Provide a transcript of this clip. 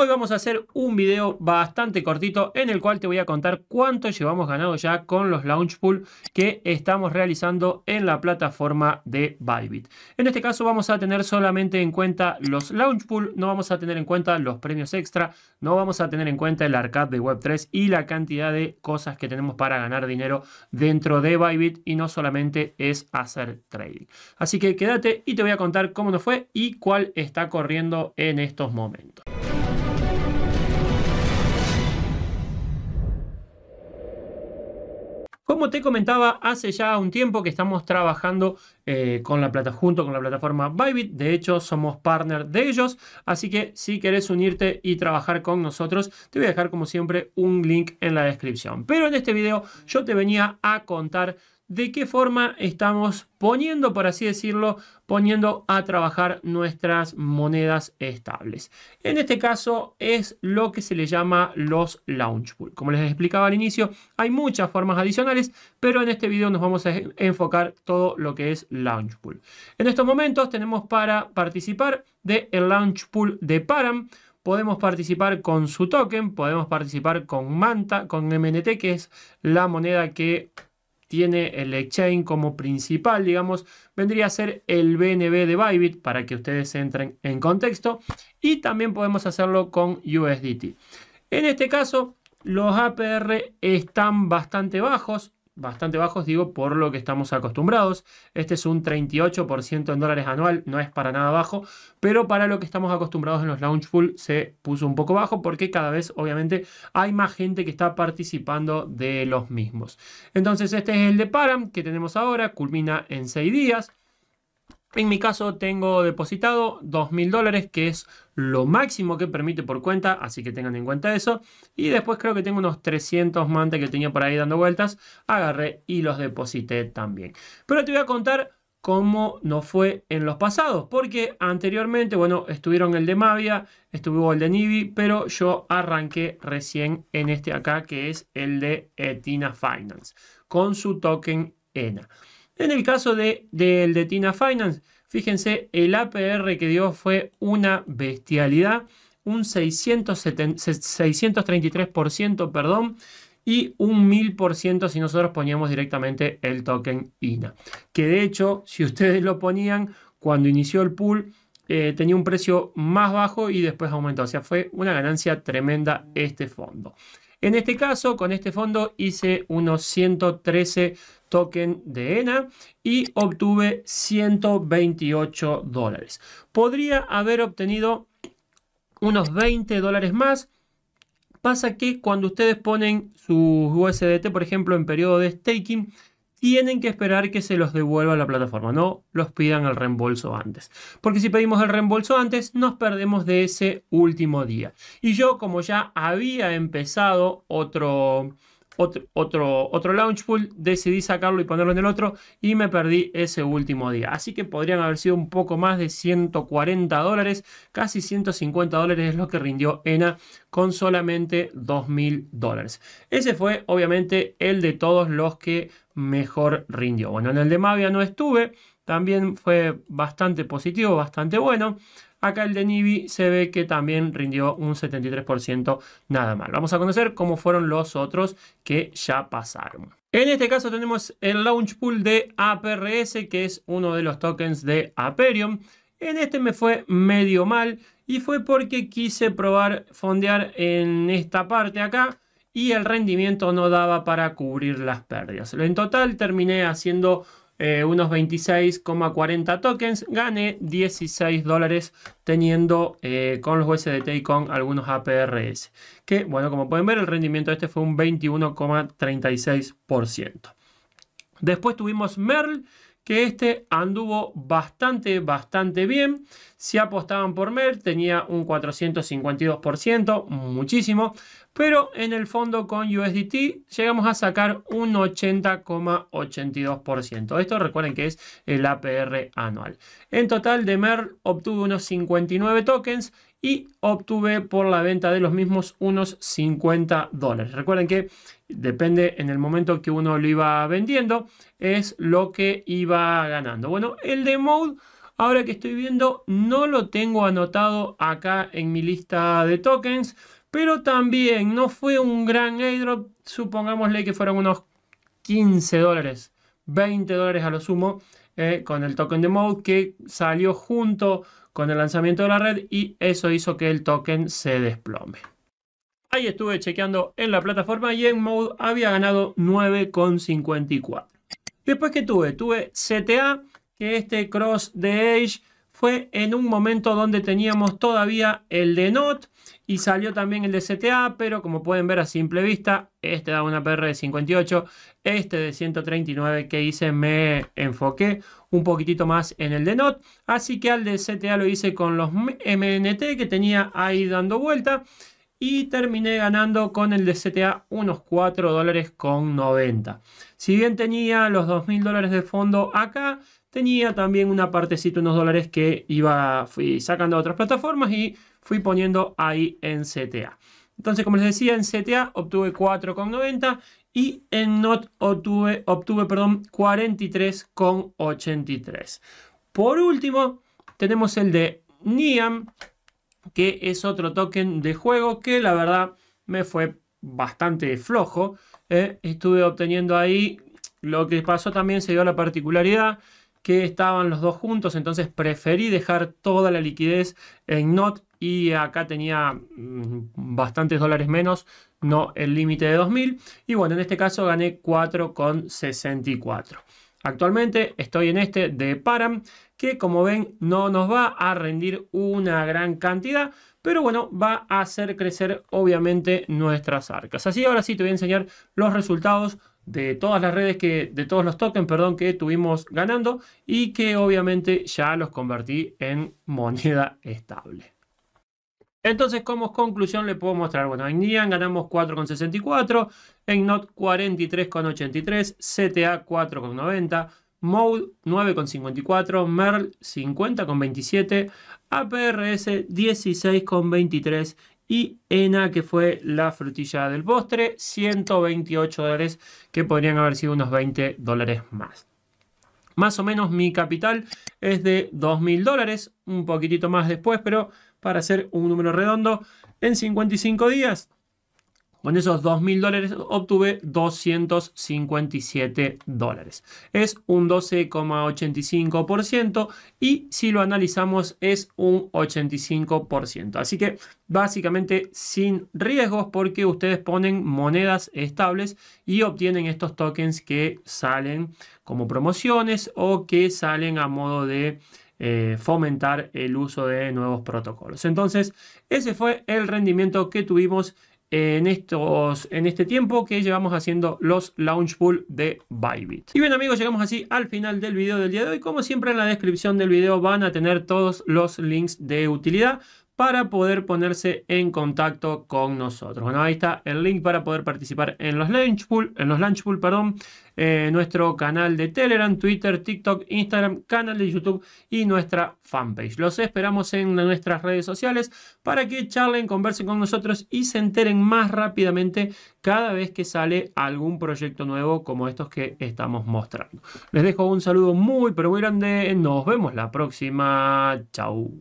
Hoy vamos a hacer un video bastante cortito en el cual te voy a contar cuánto llevamos ganado ya con los launch pool que estamos realizando en la plataforma de Bybit. En este caso vamos a tener solamente en cuenta los launch pool, no vamos a tener en cuenta los premios extra, no vamos a tener en cuenta el arcade de Web3 y la cantidad de cosas que tenemos para ganar dinero dentro de Bybit y no solamente es hacer trading. Así que quédate y te voy a contar cómo nos fue y cuál está corriendo en estos momentos. Como te comentaba, hace ya un tiempo que estamos trabajando eh, con la plata, junto con la plataforma Bybit. De hecho, somos partner de ellos. Así que si querés unirte y trabajar con nosotros, te voy a dejar como siempre un link en la descripción. Pero en este video yo te venía a contar de qué forma estamos poniendo, por así decirlo, poniendo a trabajar nuestras monedas estables. En este caso es lo que se le llama los launch Como les explicaba al inicio, hay muchas formas adicionales, pero en este video nos vamos a enfocar todo lo que es launch pool. En estos momentos tenemos para participar del de launch pool de Param podemos participar con su token, podemos participar con Manta, con MNT, que es la moneda que tiene el exchange como principal, digamos, vendría a ser el BNB de Bybit para que ustedes entren en contexto y también podemos hacerlo con USDT. En este caso, los APR están bastante bajos, bastante bajos, digo, por lo que estamos acostumbrados. Este es un 38% en dólares anual, no es para nada bajo, pero para lo que estamos acostumbrados en los launch Full se puso un poco bajo porque cada vez obviamente hay más gente que está participando de los mismos. Entonces este es el de Param que tenemos ahora, culmina en 6 días. En mi caso tengo depositado 2.000 dólares, que es lo máximo que permite por cuenta, así que tengan en cuenta eso. Y después creo que tengo unos 300 Mante que tenía por ahí dando vueltas, agarré y los deposité también. Pero te voy a contar cómo no fue en los pasados, porque anteriormente, bueno, estuvieron el de Mavia, estuvo el de Nibi, pero yo arranqué recién en este acá, que es el de Etina Finance, con su token ENA. En el caso de, del de Tina Finance, fíjense, el APR que dio fue una bestialidad, un 633%, perdón, y un 1000% si nosotros poníamos directamente el token INA. Que de hecho, si ustedes lo ponían cuando inició el pool, eh, tenía un precio más bajo y después aumentó. O sea, fue una ganancia tremenda este fondo. En este caso, con este fondo hice unos 113 token de ENA y obtuve 128 dólares. Podría haber obtenido unos 20 dólares más. Pasa que cuando ustedes ponen sus USDT, por ejemplo, en periodo de staking, tienen que esperar que se los devuelva la plataforma, no los pidan el reembolso antes. Porque si pedimos el reembolso antes, nos perdemos de ese último día. Y yo, como ya había empezado otro, otro, otro, launch pool, decidí sacarlo y ponerlo en el otro y me perdí ese último día. Así que podrían haber sido un poco más de 140 dólares, casi 150 dólares es lo que rindió ENA con solamente 2.000 dólares. Ese fue obviamente el de todos los que mejor rindió. Bueno, en el de Mavia no estuve, también fue bastante positivo, bastante bueno. Acá el de Nibi se ve que también rindió un 73% nada mal. Vamos a conocer cómo fueron los otros que ya pasaron. En este caso tenemos el launch pool de APRS, que es uno de los tokens de Aperium. En este me fue medio mal y fue porque quise probar fondear en esta parte acá y el rendimiento no daba para cubrir las pérdidas. En total terminé haciendo eh, unos 26,40 tokens, gane 16 dólares teniendo eh, con los USDT y con algunos APRS. Que bueno, como pueden ver, el rendimiento de este fue un 21,36%. Después tuvimos Merl que este anduvo bastante, bastante bien. Si apostaban por Mer, tenía un 452%, muchísimo, pero en el fondo con USDT llegamos a sacar un 80,82%. Esto recuerden que es el APR anual. En total de Mer obtuvo unos 59 tokens y obtuve por la venta de los mismos unos 50 dólares. Recuerden que depende en el momento que uno lo iba vendiendo, es lo que iba ganando. Bueno, el de Mode, ahora que estoy viendo, no lo tengo anotado acá en mi lista de tokens, pero también no fue un gran airdrop, supongámosle que fueron unos 15 dólares, 20 dólares a lo sumo eh, con el token de Mode que salió junto con el lanzamiento de la red y eso hizo que el token se desplome. Ahí estuve chequeando en la plataforma y en Mode había ganado 9,54. Después que tuve, tuve CTA, que este cross de Edge fue en un momento donde teníamos todavía el de Not y salió también el de CTA, pero como pueden ver a simple vista, este da una PR de 58, este de 139 que hice me enfoqué un poquitito más en el de NOT. Así que al de CTA lo hice con los MNT que tenía ahí dando vuelta y terminé ganando con el de CTA unos 4 dólares con 90. Si bien tenía los 2.000 dólares de fondo acá, tenía también una partecita, unos dólares que iba fui sacando a otras plataformas y fui poniendo ahí en CTA. Entonces, como les decía, en CTA obtuve 4,90 y en NOT obtuve, obtuve 43,83. Por último, tenemos el de NIAM, que es otro token de juego que la verdad me fue bastante flojo. ¿eh? Estuve obteniendo ahí, lo que pasó también se dio la particularidad que estaban los dos juntos, entonces preferí dejar toda la liquidez en NOT y acá tenía mm, bastantes dólares menos, no el límite de 2000. Y bueno, en este caso gané 4,64. Actualmente estoy en este de Param, que como ven no nos va a rendir una gran cantidad, pero bueno, va a hacer crecer obviamente nuestras arcas. Así ahora sí te voy a enseñar los resultados de todas las redes que, de todos los tokens, perdón, que tuvimos ganando y que obviamente ya los convertí en moneda estable. Entonces, como conclusión, le puedo mostrar, bueno, en Nian ganamos 4,64, en Not 43,83, CTA 4,90, Mode 9,54, Merl 50,27, APRS 16,23 y ENA, que fue la frutilla del postre, 128 dólares, que podrían haber sido unos 20 dólares más. Más o menos mi capital es de 2.000 dólares, un poquitito más después, pero para hacer un número redondo, en 55 días. Con esos 2.000 dólares obtuve 257 dólares. Es un 12,85% y si lo analizamos es un 85%. Así que básicamente sin riesgos porque ustedes ponen monedas estables y obtienen estos tokens que salen como promociones o que salen a modo de eh, fomentar el uso de nuevos protocolos. Entonces, ese fue el rendimiento que tuvimos en, estos, en este tiempo que llevamos haciendo los launch pool de Bybit. Y bien amigos, llegamos así al final del video del día de hoy. Como siempre en la descripción del video van a tener todos los links de utilidad para poder ponerse en contacto con nosotros. Bueno, ahí está el link para poder participar en los Lunchpool, en los perdón, eh, nuestro canal de Telegram, Twitter, TikTok, Instagram, canal de YouTube y nuestra fanpage. Los esperamos en nuestras redes sociales para que charlen, conversen con nosotros y se enteren más rápidamente cada vez que sale algún proyecto nuevo como estos que estamos mostrando. Les dejo un saludo muy pero muy grande. Nos vemos la próxima. Chau.